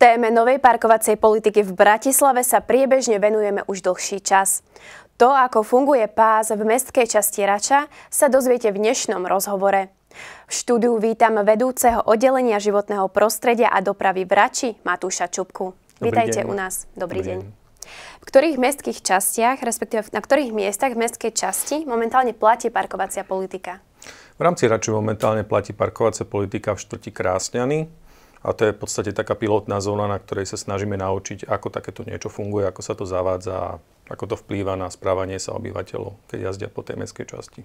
Téme novej parkovacej politiky v Bratislave sa priebežne venujeme už dlhší čas. To, ako funguje pás v mestskej časti Rača, sa dozviete v dnešnom rozhovore. V štúdiu vítam vedúceho oddelenia životného prostredia a dopravy v Rači, Matúša Čupku. Dobrý Vítajte deň. u nás. Dobrý, Dobrý deň. deň. V ktorých mestských častiach, respektíve na ktorých miestach v mestskej časti momentálne platí parkovacia politika? V rámci Rači momentálne platí parkovacia politika v štvrti Krásňany, a to je v podstate taká pilotná zóna, na ktorej sa snažíme naučiť, ako takéto niečo funguje, ako sa to zavádza a ako to vplýva na správanie sa obyvateľov, keď jazdia po tej mestskej časti.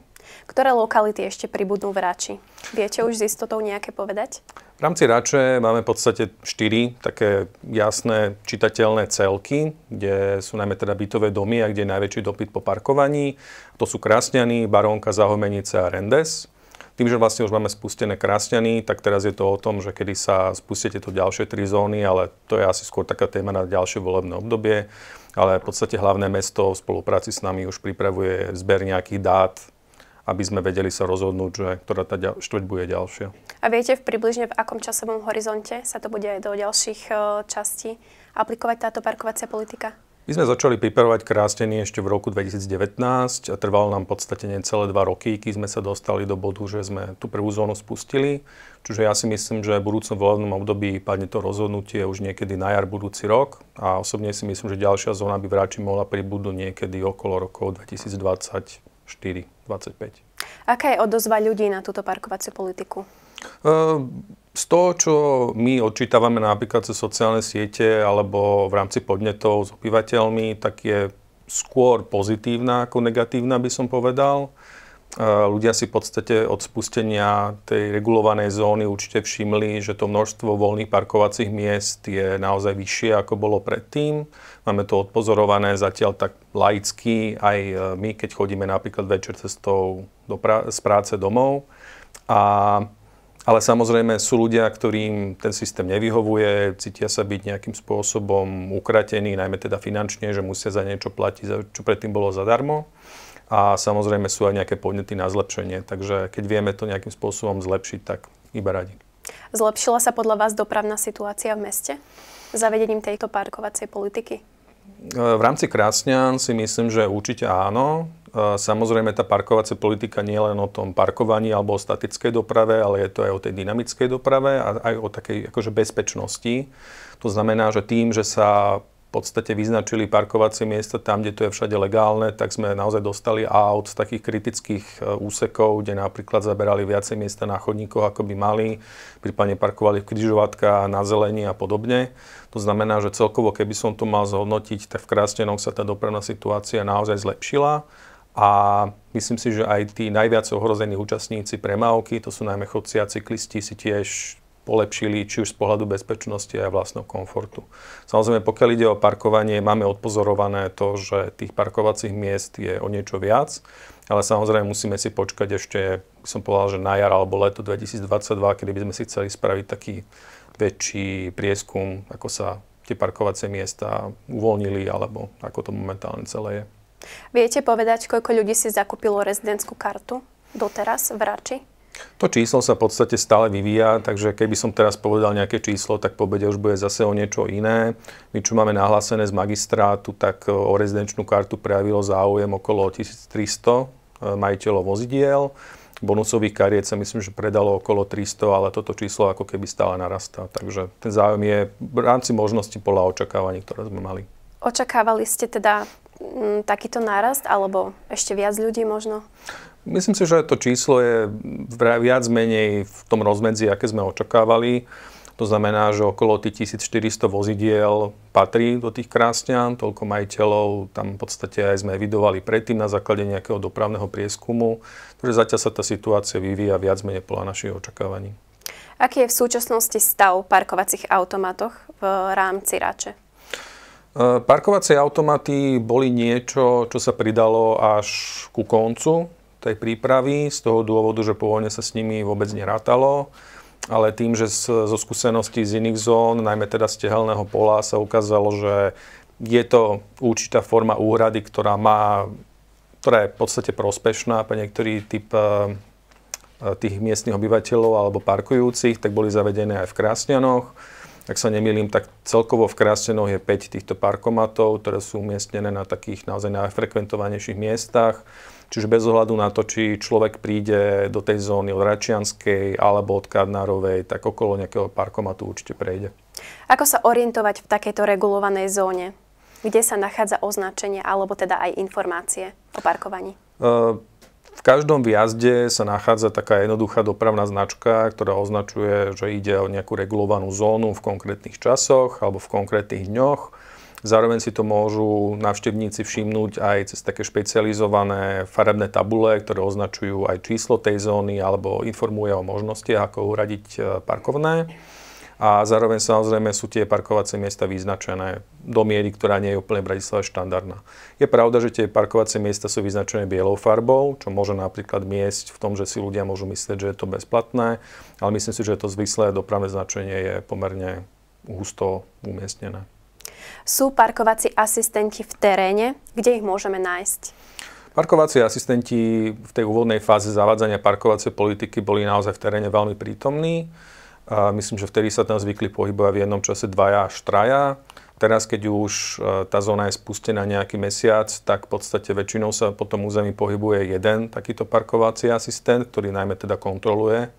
Ktoré lokality ešte pribudnú v Rači? Viete už s istotou nejaké povedať? V rámci Rače máme v podstate štyri také jasné čitateľné celky, kde sú najmä teda bytové domy a kde je najväčší dopyt po parkovaní. To sú Krasňany, Barónka, Zahomenice a Rendes. Tým, že vlastne už máme spustené krásňany, tak teraz je to o tom, že kedy sa spustia tieto ďalšie tri zóny, ale to je asi skôr taká téma na ďalšie volebné obdobie. Ale v podstate hlavné mesto v spolupráci s nami už pripravuje zber nejakých dát, aby sme vedeli sa rozhodnúť, že ktorá tá štvrť bude ďalšia. A viete v približne v akom časovom horizonte sa to bude do ďalších eh, častí aplikovať táto parkovacia politika? My sme začali pripravovať krásnenie ešte v roku 2019 a trvalo nám v podstate necelé dva roky, kým sme sa dostali do bodu, že sme tú prvú zónu spustili. Čiže ja si myslím, že v budúcom voľadnom období padne to rozhodnutie už niekedy na jar budúci rok a osobne si myslím, že ďalšia zóna by vráči mohla pribudnúť niekedy okolo rokov 2024 2025 Aká je odozva ľudí na túto parkovaciu politiku? Uh, z toho, čo my odčítavame napríklad cez sociálne siete alebo v rámci podnetov s obyvateľmi, tak je skôr pozitívna ako negatívna, by som povedal. Ľudia si v podstate od spustenia tej regulovanej zóny určite všimli, že to množstvo voľných parkovacích miest je naozaj vyššie, ako bolo predtým. Máme to odpozorované zatiaľ tak laicky, aj e, my, keď chodíme napríklad večer cestou do z práce domov. A ale samozrejme sú ľudia, ktorým ten systém nevyhovuje, cítia sa byť nejakým spôsobom ukratení, najmä teda finančne, že musia za niečo platiť, čo predtým bolo zadarmo. A samozrejme sú aj nejaké podnety na zlepšenie, takže keď vieme to nejakým spôsobom zlepšiť, tak iba radi. Zlepšila sa podľa vás dopravná situácia v meste zavedením tejto parkovacej politiky? E, v rámci Krásňan si myslím, že určite áno. Samozrejme, tá parkovacia politika nie je len o tom parkovaní alebo o statickej doprave, ale je to aj o tej dynamickej doprave a aj o takej akože bezpečnosti. To znamená, že tým, že sa v podstate vyznačili parkovacie miesta tam, kde to je všade legálne, tak sme naozaj dostali aut z takých kritických e, úsekov, kde napríklad zaberali viacej miesta na chodníkoch, ako by mali, prípadne parkovali v križovatka, na zelení a podobne. To znamená, že celkovo, keby som to mal zhodnotiť, tak v Krásnenom sa tá dopravná situácia naozaj zlepšila a myslím si, že aj tí najviac ohrození účastníci premávky, to sú najmä chodci a cyklisti, si tiež polepšili či už z pohľadu bezpečnosti a vlastného komfortu. Samozrejme, pokiaľ ide o parkovanie, máme odpozorované to, že tých parkovacích miest je o niečo viac, ale samozrejme musíme si počkať ešte, som povedal, že na jar alebo leto 2022, kedy by sme si chceli spraviť taký väčší prieskum, ako sa tie parkovacie miesta uvoľnili alebo ako to momentálne celé je. Viete povedať, koľko ľudí si zakúpilo rezidentskú kartu doteraz v Rači? To číslo sa v podstate stále vyvíja, takže keby som teraz povedal nejaké číslo, tak po obede už bude zase o niečo iné. My, čo máme nahlásené z magistrátu, tak e, o rezidenčnú kartu prejavilo záujem okolo 1300 e, majiteľov vozidiel. Bonusových kariet sa myslím, že predalo okolo 300, ale toto číslo ako keby stále narastá. Takže ten záujem je v rámci možnosti podľa očakávaní, ktoré sme mali. Očakávali ste teda Mm, takýto nárast, alebo ešte viac ľudí možno? Myslím si, že to číslo je viac menej v tom rozmedzi, aké sme očakávali. To znamená, že okolo tých 1400 vozidiel patrí do tých krásňan, toľko majiteľov, tam v podstate aj sme evidovali predtým na základe nejakého dopravného prieskumu. Takže zatiaľ sa tá situácia vyvíja viac menej podľa našich očakávaní. Aký je v súčasnosti stav parkovacích automatoch v rámci Rače? Eh, parkovacie automaty boli niečo, čo sa pridalo až ku koncu tej prípravy, z toho dôvodu, že pôvodne sa s nimi vôbec nerátalo, ale tým, že zo skúseností z iných zón, najmä teda z tehelného pola, sa ukázalo, že je to určitá forma úhrady, ktorá, má, ktorá je v podstate prospešná pre niektorý typ eh, eh, tých miestnych obyvateľov alebo parkujúcich, tak boli zavedené aj v Krásňanoch ak sa nemýlim, tak celkovo v Krásenoch je 5 týchto parkomatov, ktoré sú umiestnené na takých naozaj najfrekventovanejších miestach. Čiže bez ohľadu na to, či človek príde do tej zóny od Račianskej alebo od Karnárovej, tak okolo nejakého parkomatu určite prejde. Ako sa orientovať v takejto regulovanej zóne? Kde sa nachádza označenie alebo teda aj informácie o parkovaní? Uh, v každom výjazde sa nachádza taká jednoduchá dopravná značka, ktorá označuje, že ide o nejakú regulovanú zónu v konkrétnych časoch alebo v konkrétnych dňoch. Zároveň si to môžu návštevníci všimnúť aj cez také špecializované farebné tabule, ktoré označujú aj číslo tej zóny alebo informuje o možnosti, ako uradiť eh, parkovné a zároveň samozrejme sú tie parkovacie miesta vyznačené do miery, ktorá nie je úplne Bratislava štandardná. Je pravda, že tie parkovacie miesta sú vyznačené bielou farbou, čo môže napríklad miesť v tom, že si ľudia môžu myslieť, že je to bezplatné, ale myslím si, že to zvislé dopravné značenie je pomerne husto umiestnené. Sú parkovací asistenti v teréne? Kde ich môžeme nájsť? Parkovací asistenti v tej úvodnej fáze zavádzania parkovacej politiky boli naozaj v teréne veľmi prítomní. A myslím, že vtedy sa tam zvykli pohybovať v jednom čase dvaja až traja. Teraz, keď už e, tá zóna je spustená nejaký mesiac, tak v podstate väčšinou sa po tom území pohybuje jeden takýto parkovací asistent, ktorý najmä teda kontroluje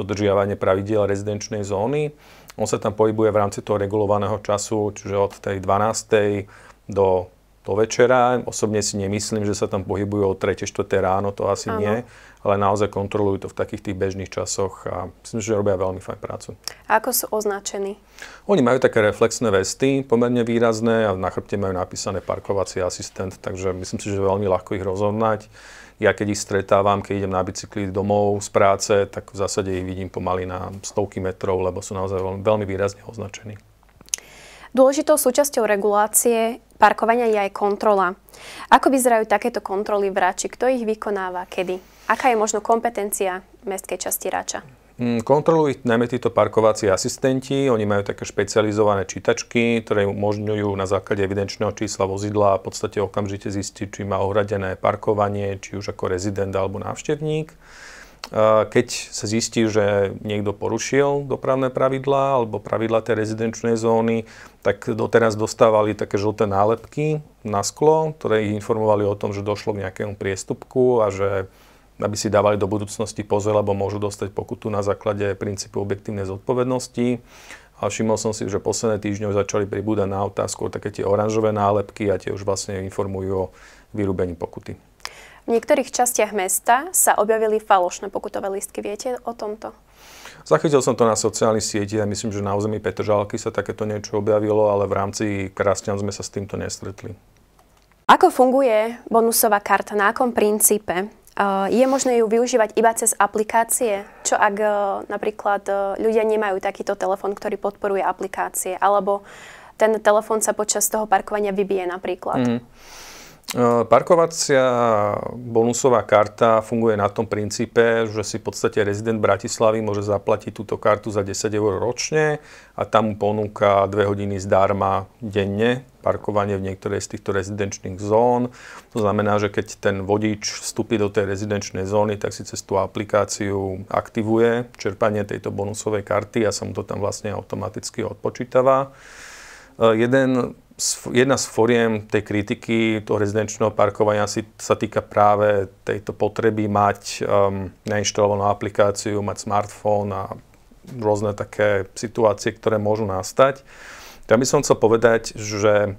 dodržiavanie pravidiel rezidenčnej zóny. On sa tam pohybuje v rámci toho regulovaného času, čiže od tej 12. do do večera. Osobne si nemyslím, že sa tam pohybujú o 3. 4. ráno, to asi ano. nie, ale naozaj kontrolujú to v takých tých bežných časoch a myslím, že robia veľmi fajn prácu. A ako sú označení? Oni majú také reflexné vesty, pomerne výrazné a na chrbte majú napísané parkovací asistent, takže myslím si, že veľmi ľahko ich rozhodnať. Ja keď ich stretávam, keď idem na bicykli domov z práce, tak v zásade ich vidím pomaly na stovky metrov, lebo sú naozaj veľmi, veľmi výrazne označení. Dôležitou súčasťou regulácie parkovania je aj kontrola. Ako vyzerajú takéto kontroly v Rači? Kto ich vykonáva? Kedy? Aká je možno kompetencia mestskej časti Rača? Mm, kontrolujú najmä títo parkovací asistenti. Oni majú také špecializované čítačky, ktoré umožňujú na základe evidenčného čísla vozidla v podstate okamžite zistiť, či má ohradené parkovanie, či už ako rezident alebo návštevník keď sa zistí, že niekto porušil dopravné pravidlá alebo pravidlá tej rezidenčnej zóny, tak doteraz dostávali také žlté nálepky na sklo, ktoré ich informovali o tom, že došlo k nejakému priestupku a že aby si dávali do budúcnosti pozor, lebo môžu dostať pokutu na základe princípu objektívnej zodpovednosti. A všimol som si, že posledné týždne začali pribúdať na otázku také tie oranžové nálepky a tie už vlastne informujú o vyrúbení pokuty. V niektorých častiach mesta sa objavili falošné pokutové listky. Viete o tomto? Zachytil som to na sociálnych sieti a myslím, že na území Petržalky sa takéto niečo objavilo, ale v rámci Krasťan sme sa s týmto nestretli. Ako funguje bonusová karta? Na akom princípe? E, je možné ju využívať iba cez aplikácie? Čo ak e, napríklad e, ľudia nemajú takýto telefón, ktorý podporuje aplikácie? Alebo ten telefón sa počas toho parkovania vybije napríklad? Mm. Ehm, parkovacia bonusová karta funguje na tom princípe, že si v podstate rezident Bratislavy môže zaplatiť túto kartu za 10 eur ročne a tam mu ponúka 2 hodiny zdarma denne parkovanie v niektorej z týchto rezidenčných zón. To znamená, že keď ten vodič vstúpi do tej rezidenčnej zóny, tak si cez tú aplikáciu aktivuje čerpanie tejto bonusovej karty a sa mu to tam vlastne automaticky odpočítava. Ehm, jeden jedna z foriem tej kritiky toho rezidenčného parkovania si, sa týka práve tejto potreby mať um, nainštalovanú aplikáciu, mať smartfón a rôzne také situácie, ktoré môžu nastať. Ja by som chcel povedať, že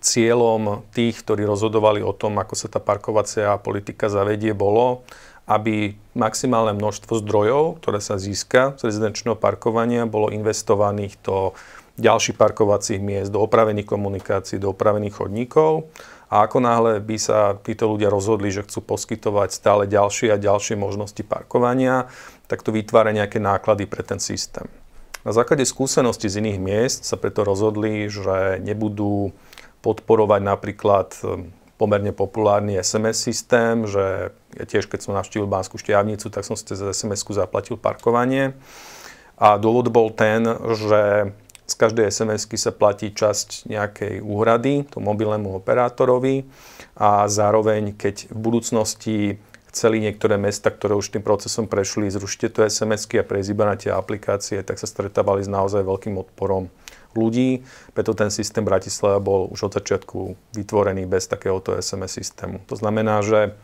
cieľom tých, ktorí rozhodovali o tom, ako sa tá parkovacia politika zavedie, bolo, aby maximálne množstvo zdrojov, ktoré sa získa z rezidenčného parkovania, bolo investovaných do ďalších parkovacích miest, do opravených komunikácií, do opravených chodníkov. A ako náhle by sa títo ľudia rozhodli, že chcú poskytovať stále ďalšie a ďalšie možnosti parkovania, tak to vytvára nejaké náklady pre ten systém. Na základe skúsenosti z iných miest sa preto rozhodli, že nebudú podporovať napríklad um, pomerne populárny SMS systém, že ja tiež keď som navštívil Banskú šťavnicu, tak som si cez SMS-ku zaplatil parkovanie. A dôvod bol ten, že z každej sms sa platí časť nejakej úhrady to mobilnému operátorovi a zároveň, keď v budúcnosti chceli niektoré mesta, ktoré už tým procesom prešli, zrušite to sms a prejsť iba na tie aplikácie, tak sa stretávali s naozaj veľkým odporom ľudí, preto ten systém Bratislava bol už od začiatku vytvorený bez takéhoto SMS systému. To znamená, že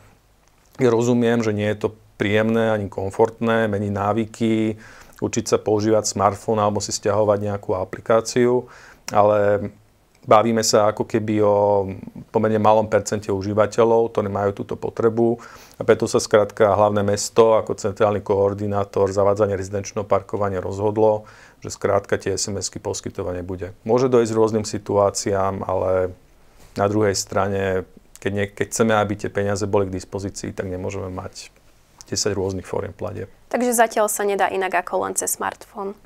rozumiem, že nie je to príjemné ani komfortné, mení návyky, učiť sa používať smartfón alebo si stiahovať nejakú aplikáciu, ale bavíme sa ako keby o pomerne malom percente užívateľov, ktorí majú túto potrebu a preto sa skrátka hlavné mesto ako centrálny koordinátor zavádzania rezidenčného parkovania rozhodlo, že skrátka tie SMS-ky poskytovať nebude. Môže dojsť k rôznym situáciám, ale na druhej strane, keď, nie, keď chceme, aby tie peniaze boli k dispozícii, tak nemôžeme mať 10 rôznych fóriem platieb. Takže zatiaľ sa nedá inak ako len cez smartfón.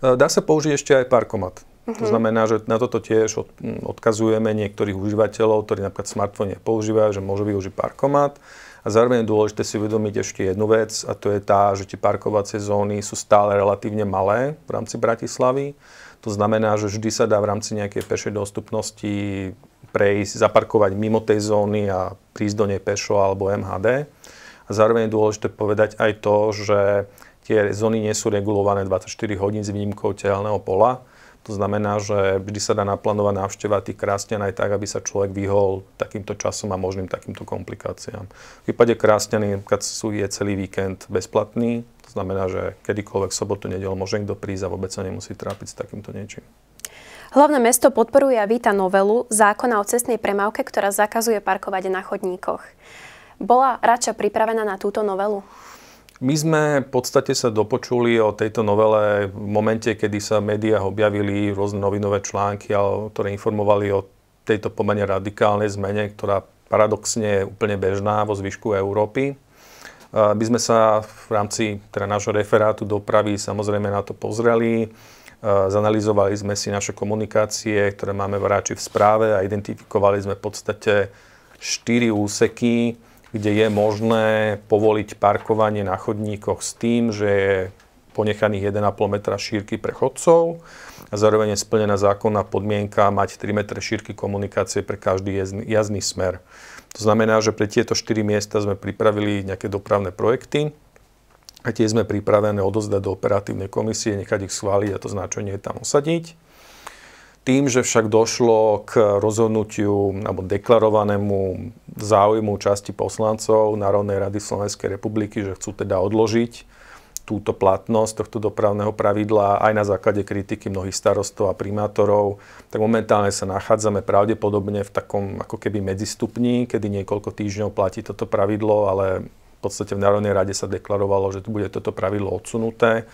E, dá sa použiť ešte aj parkomat. Mm-hmm. To mhm. znamená, že na toto tiež od, odkazujeme niektorých užívateľov, ktorí napríklad smartfón nepoužívajú, že môžu využiť parkomat. A zároveň je dôležité si uvedomiť ešte jednu vec, a to je tá, že tie parkovacie zóny sú stále relatívne malé v rámci Bratislavy. To znamená, že vždy sa dá v rámci nejakej pešej dostupnosti prejsť, zaparkovať mimo tej zóny a prísť do nej pešo alebo MHD. Zároveň je dôležité povedať aj to, že tie zóny nie sú regulované 24 hodín s výnimkou tehalného pola. To znamená, že vždy sa dá naplánovať návšteva tých krásňan aj tak, aby sa človek vyhol takýmto časom a možným takýmto komplikáciám. V prípade krásňany napríklad sú, je celý víkend bezplatný, to znamená, že kedykoľvek sobotu, nedel môže kto prísť a vôbec sa nemusí trápiť s takýmto niečím. Hlavné mesto podporuje a víta novelu zákona o cestnej premávke, ktorá zakazuje parkovať na chodníkoch. Bola Rača pripravená na túto novelu? My sme v podstate sa dopočuli o tejto novele v momente, kedy sa v médiách objavili rôzne novinové články, ktoré informovali o tejto pomerne radikálnej zmene, ktorá paradoxne je úplne bežná vo zvyšku Európy. My sme sa v rámci teda nášho referátu dopravy samozrejme na to pozreli. Zanalizovali sme si naše komunikácie, ktoré máme v Ráči v správe a identifikovali sme v podstate štyri úseky, kde je možné povoliť parkovanie na chodníkoch s tým, že je ponechaných 1,5 metra šírky pre chodcov a zároveň je splnená zákonná podmienka mať 3 metre šírky komunikácie pre každý jazdný, smer. To znamená, že pre tieto 4 miesta sme pripravili nejaké dopravné projekty a tie sme pripravené odozdať do operatívnej komisie, nechať ich schváliť a to značenie tam osadiť. Tým, že však došlo k rozhodnutiu alebo deklarovanému záujmu časti poslancov Národnej rady Slovenskej republiky, že chcú teda odložiť túto platnosť tohto dopravného pravidla aj na základe kritiky mnohých starostov a primátorov, tak momentálne sa nachádzame pravdepodobne v takom ako keby medzistupni, kedy niekoľko týždňov platí toto pravidlo, ale podstate v Národnej rade sa deklarovalo, že bude toto pravidlo odsunuté.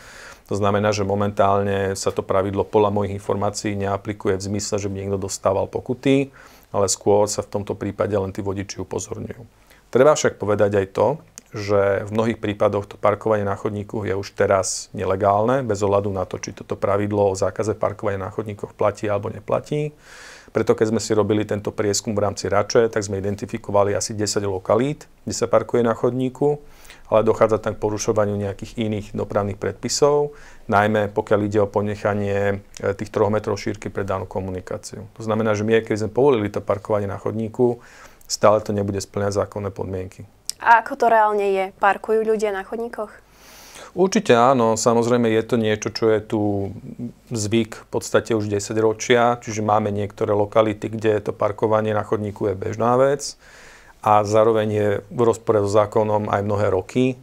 To znamená, že momentálne sa to pravidlo podľa mojich informácií neaplikuje v zmysle, že by niekto dostával pokuty, ale skôr sa v tomto prípade len tí vodiči upozorňujú. Treba však povedať aj to, že v mnohých prípadoch to parkovanie na chodníku je už teraz nelegálne, bez ohľadu na to, či toto pravidlo o zákaze parkovania na chodníkoch platí alebo neplatí. Preto keď sme si robili tento prieskum v rámci Rače, tak sme identifikovali asi 10 lokalít, kde sa parkuje na chodníku, ale dochádza tam k porušovaniu nejakých iných dopravných predpisov, najmä pokiaľ ide o ponechanie e, tých 3 metrov šírky pre danú komunikáciu. To znamená, že my, keď sme povolili to parkovanie na chodníku, stále to nebude splňať zákonné podmienky. A ako to reálne je? Parkujú ľudia na chodníkoch? Určite áno, samozrejme je to niečo, čo je tu zvyk v podstate už 10 ročia, čiže máme niektoré lokality, kde to parkovanie na chodníku je bežná vec a zároveň je v rozpore so zákonom aj mnohé roky,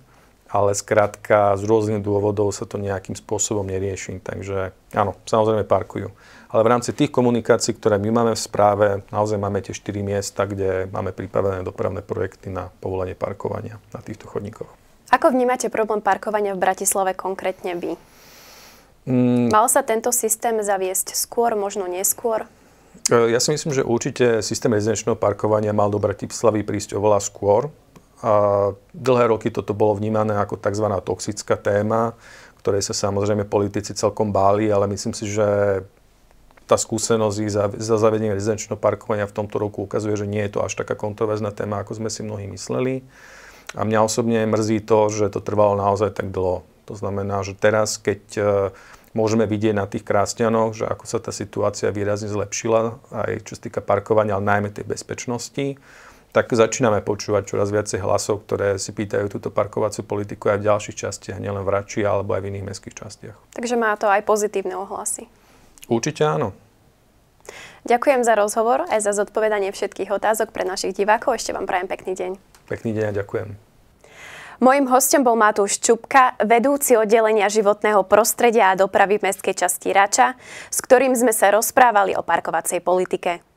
ale skrátka z rôznych dôvodov sa to nejakým spôsobom nerieši. Takže áno, samozrejme parkujú. Ale v rámci tých komunikácií, ktoré my máme v správe, naozaj máme tie 4 miesta, kde máme pripravené dopravné projekty na povolenie parkovania na týchto chodníkoch. Ako vnímate problém parkovania v Bratislave konkrétne vy? Mm. Mal sa tento systém zaviesť skôr, možno neskôr? E, ja si myslím, že určite systém rezidenčného parkovania mal do Bratislavy prísť oveľa skôr. A dlhé roky toto bolo vnímané ako tzv. toxická téma, ktorej sa samozrejme politici celkom báli, ale myslím si, že tá skúsenosť za, za zavedenie rezidenčného parkovania v tomto roku ukazuje, že nie je to až taká kontroverzná téma, ako sme si mnohí mysleli. A mňa osobne mrzí to, že to trvalo naozaj tak dlho. To znamená, že teraz, keď e, môžeme vidieť na tých krásťanoch, že ako sa tá situácia výrazne zlepšila, aj čo sa týka parkovania, ale najmä tej bezpečnosti, tak začíname počúvať čoraz viacej hlasov, ktoré si pýtajú túto parkovaciu politiku aj v ďalších častiach, nielen v Rači, alebo aj v iných mestských častiach. Takže má to aj pozitívne ohlasy. Určite áno. Ďakujem za rozhovor aj za zodpovedanie všetkých otázok pre našich divákov. Ešte vám prajem pekný deň. Pekný deň a ďakujem. Mojím hostom bol Matúš Čupka, vedúci oddelenia životného prostredia a dopravy v mestskej časti Rača, s ktorým sme sa rozprávali o parkovacej politike.